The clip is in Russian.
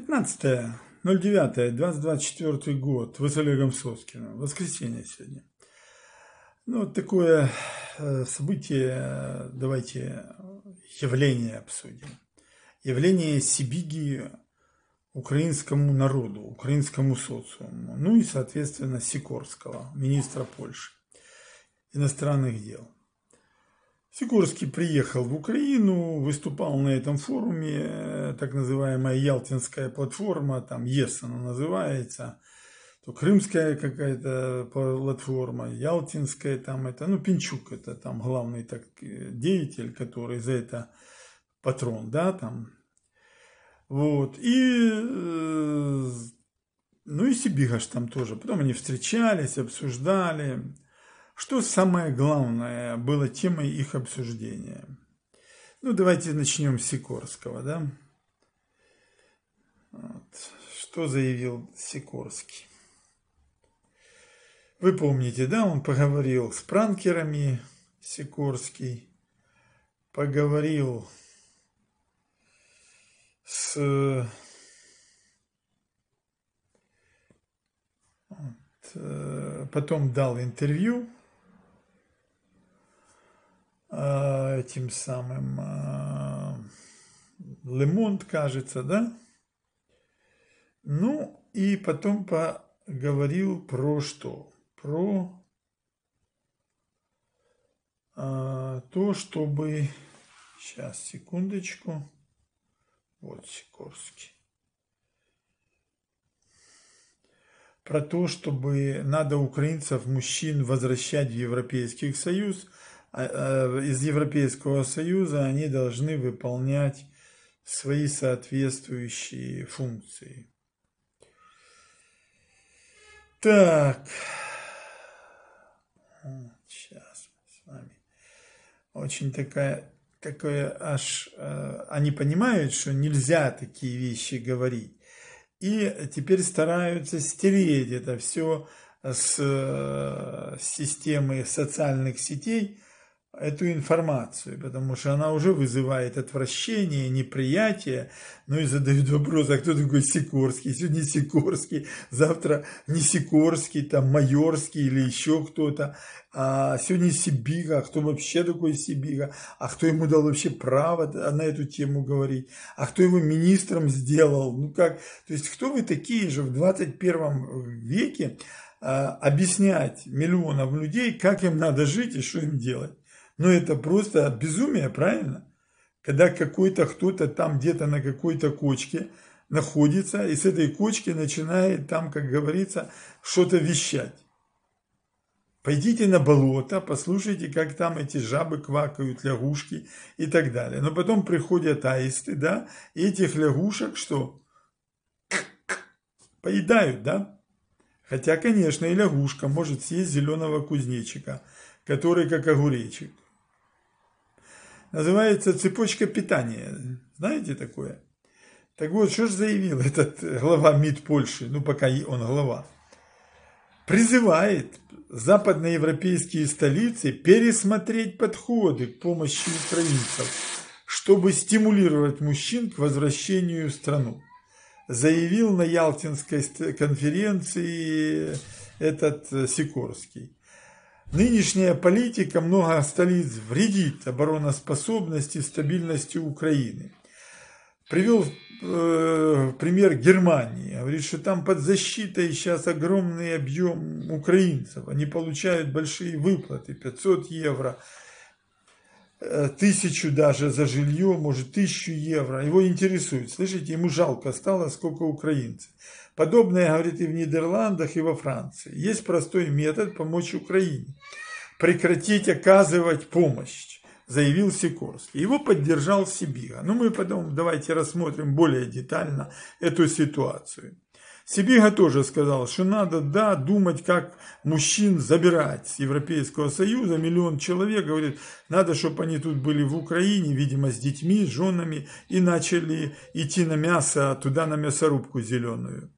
15.09.2024 год. Вы с Олегом Соскиным. Воскресенье сегодня. Ну, вот такое э, событие, давайте явление обсудим. Явление Сибиги украинскому народу, украинскому социуму, ну и, соответственно, Сикорского, министра Польши, иностранных дел. Сикорский приехал в Украину, выступал на этом форуме, э, так называемая Ялтинская платформа, там ЕС она называется, то Крымская какая-то платформа, Ялтинская там это, ну Пинчук это там главный так э, деятель, который за это патрон, да, там. Вот, и, э, ну и Сибигаш там тоже, потом они встречались, обсуждали, что самое главное было темой их обсуждения. Ну, давайте начнем с Сикорского, да? Вот. Что заявил Сикорский? Вы помните, да, он поговорил с пранкерами, Сикорский, поговорил с вот, э, потом дал интервью а, этим самым а, Лемонт, кажется, да? Ну, и потом поговорил про что? Про а, то, чтобы... Сейчас, секундочку. Вот Сикорский. Про то, чтобы надо украинцев, мужчин возвращать в Европейский Союз – а, а, из Европейского Союза, они должны выполнять свои соответствующие функции. Так, сейчас с вами. Очень такая, такое аж, э, они понимают, что нельзя такие вещи говорить. И теперь стараются стереть это все с э, системы социальных сетей, эту информацию, потому что она уже вызывает отвращение, неприятие, ну и задают вопрос, а кто такой Сикорский? Сегодня Сикорский, завтра не Сикорский, там Майорский или еще кто-то, а сегодня Сибига, а кто вообще такой Сибига, а кто ему дал вообще право на эту тему говорить, а кто его министром сделал, ну как, то есть кто вы такие же в 21 веке, а, объяснять миллионам людей, как им надо жить и что им делать. Но ну, это просто безумие, правильно? Когда какой-то кто-то там где-то на какой-то кочке находится и с этой кочки начинает там, как говорится, что-то вещать. Пойдите на болото, послушайте, как там эти жабы квакают, лягушки и так далее. Но потом приходят аисты, да, и этих лягушек что? Поедают, да? Хотя, конечно, и лягушка может съесть зеленого кузнечика, который как огуречек. Называется «Цепочка питания». Знаете такое? Так вот, что же заявил этот глава МИД Польши, ну пока он глава, призывает западноевропейские столицы пересмотреть подходы к помощи украинцев, чтобы стимулировать мужчин к возвращению в страну. Заявил на Ялтинской конференции этот Сикорский. Нынешняя политика много столиц вредит обороноспособности и стабильности Украины. Привел э, пример Германии. Говорит, что там под защитой сейчас огромный объем украинцев. Они получают большие выплаты, 500 евро, э, тысячу даже за жилье, может, тысячу евро. Его интересует. Слышите, ему жалко стало, сколько украинцев. Подобное, говорит, и в Нидерландах, и во Франции. Есть простой метод помочь Украине. Прекратить оказывать помощь, заявил Сикорский. Его поддержал Сибига. Но ну, мы потом давайте рассмотрим более детально эту ситуацию. Сибига тоже сказал, что надо, да, думать, как мужчин забирать с Европейского Союза. Миллион человек, говорит, надо, чтобы они тут были в Украине, видимо, с детьми, с женами, и начали идти на мясо, а туда на мясорубку зеленую.